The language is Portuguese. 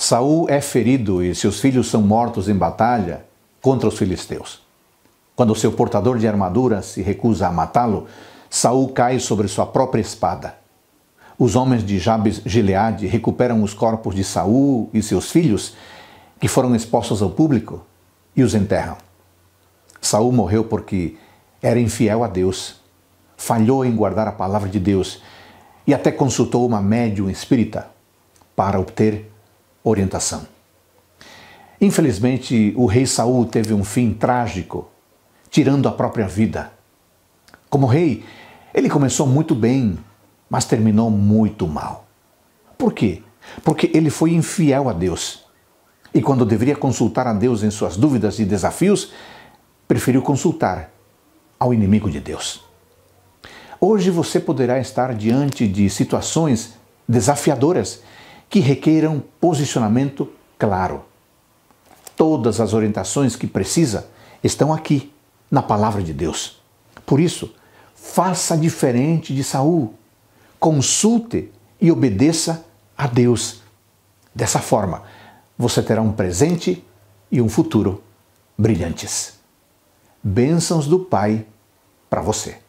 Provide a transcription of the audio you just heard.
Saul é ferido e seus filhos são mortos em batalha contra os filisteus. Quando seu portador de armadura se recusa a matá-lo, Saul cai sobre sua própria espada. Os homens de Jabes Gileade recuperam os corpos de Saul e seus filhos, que foram expostos ao público, e os enterram. Saul morreu porque era infiel a Deus, falhou em guardar a palavra de Deus e até consultou uma médium espírita para obter orientação. Infelizmente, o rei Saul teve um fim trágico, tirando a própria vida. Como rei, ele começou muito bem, mas terminou muito mal. Por quê? Porque ele foi infiel a Deus. E quando deveria consultar a Deus em suas dúvidas e desafios, preferiu consultar ao inimigo de Deus. Hoje você poderá estar diante de situações desafiadoras que requeira um posicionamento claro. Todas as orientações que precisa estão aqui, na palavra de Deus. Por isso, faça diferente de Saul. Consulte e obedeça a Deus. Dessa forma, você terá um presente e um futuro brilhantes. Bênçãos do Pai para você.